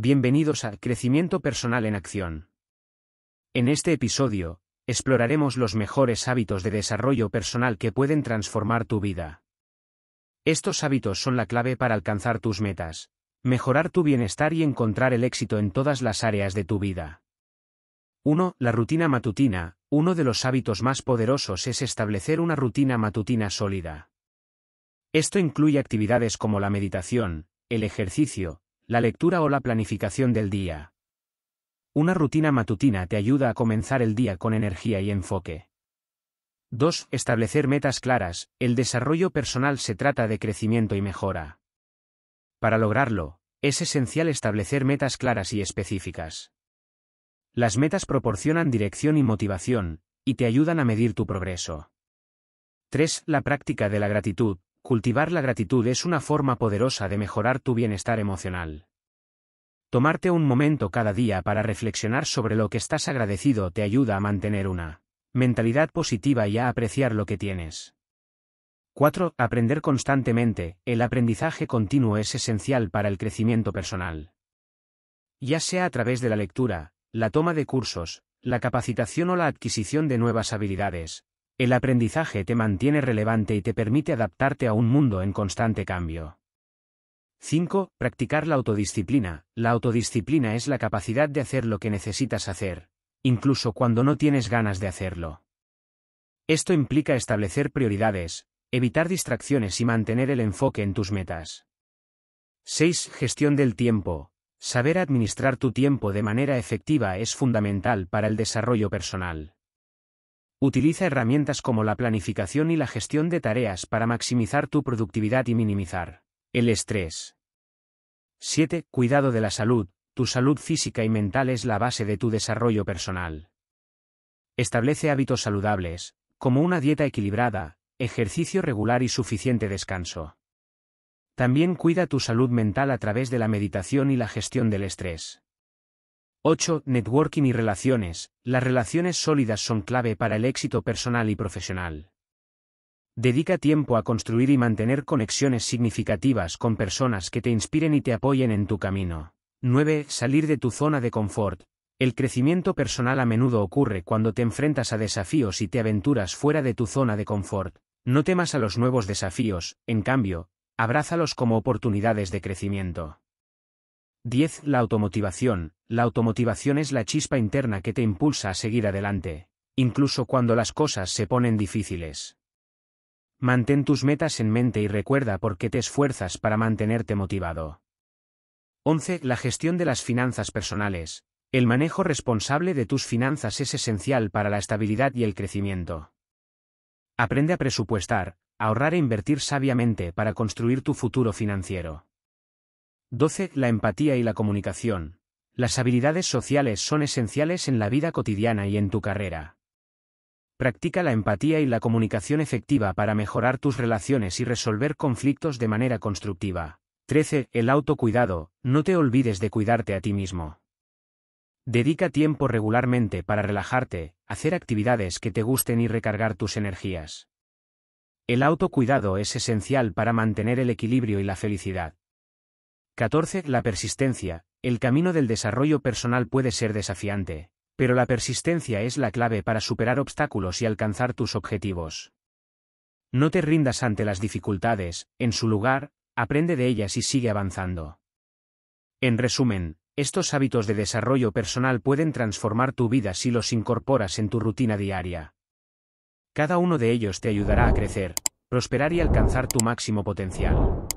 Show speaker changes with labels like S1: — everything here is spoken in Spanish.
S1: Bienvenidos a Crecimiento Personal en Acción. En este episodio, exploraremos los mejores hábitos de desarrollo personal que pueden transformar tu vida. Estos hábitos son la clave para alcanzar tus metas, mejorar tu bienestar y encontrar el éxito en todas las áreas de tu vida. 1. La rutina matutina. Uno de los hábitos más poderosos es establecer una rutina matutina sólida. Esto incluye actividades como la meditación, el ejercicio, la lectura o la planificación del día. Una rutina matutina te ayuda a comenzar el día con energía y enfoque. 2. Establecer metas claras. El desarrollo personal se trata de crecimiento y mejora. Para lograrlo, es esencial establecer metas claras y específicas. Las metas proporcionan dirección y motivación, y te ayudan a medir tu progreso. 3. La práctica de la gratitud. Cultivar la gratitud es una forma poderosa de mejorar tu bienestar emocional. Tomarte un momento cada día para reflexionar sobre lo que estás agradecido te ayuda a mantener una mentalidad positiva y a apreciar lo que tienes. 4. Aprender constantemente. El aprendizaje continuo es esencial para el crecimiento personal. Ya sea a través de la lectura, la toma de cursos, la capacitación o la adquisición de nuevas habilidades, el aprendizaje te mantiene relevante y te permite adaptarte a un mundo en constante cambio. 5. Practicar la autodisciplina. La autodisciplina es la capacidad de hacer lo que necesitas hacer, incluso cuando no tienes ganas de hacerlo. Esto implica establecer prioridades, evitar distracciones y mantener el enfoque en tus metas. 6. Gestión del tiempo. Saber administrar tu tiempo de manera efectiva es fundamental para el desarrollo personal. Utiliza herramientas como la planificación y la gestión de tareas para maximizar tu productividad y minimizar el estrés. 7. Cuidado de la salud. Tu salud física y mental es la base de tu desarrollo personal. Establece hábitos saludables, como una dieta equilibrada, ejercicio regular y suficiente descanso. También cuida tu salud mental a través de la meditación y la gestión del estrés. 8. Networking y relaciones. Las relaciones sólidas son clave para el éxito personal y profesional. Dedica tiempo a construir y mantener conexiones significativas con personas que te inspiren y te apoyen en tu camino. 9. Salir de tu zona de confort. El crecimiento personal a menudo ocurre cuando te enfrentas a desafíos y te aventuras fuera de tu zona de confort. No temas a los nuevos desafíos, en cambio, abrázalos como oportunidades de crecimiento. 10. La automotivación. La automotivación es la chispa interna que te impulsa a seguir adelante, incluso cuando las cosas se ponen difíciles. Mantén tus metas en mente y recuerda por qué te esfuerzas para mantenerte motivado. 11. La gestión de las finanzas personales. El manejo responsable de tus finanzas es esencial para la estabilidad y el crecimiento. Aprende a presupuestar, ahorrar e invertir sabiamente para construir tu futuro financiero. 12. La empatía y la comunicación. Las habilidades sociales son esenciales en la vida cotidiana y en tu carrera. Practica la empatía y la comunicación efectiva para mejorar tus relaciones y resolver conflictos de manera constructiva. 13. El autocuidado. No te olvides de cuidarte a ti mismo. Dedica tiempo regularmente para relajarte, hacer actividades que te gusten y recargar tus energías. El autocuidado es esencial para mantener el equilibrio y la felicidad. 14. La persistencia. El camino del desarrollo personal puede ser desafiante, pero la persistencia es la clave para superar obstáculos y alcanzar tus objetivos. No te rindas ante las dificultades, en su lugar, aprende de ellas y sigue avanzando. En resumen, estos hábitos de desarrollo personal pueden transformar tu vida si los incorporas en tu rutina diaria. Cada uno de ellos te ayudará a crecer, prosperar y alcanzar tu máximo potencial.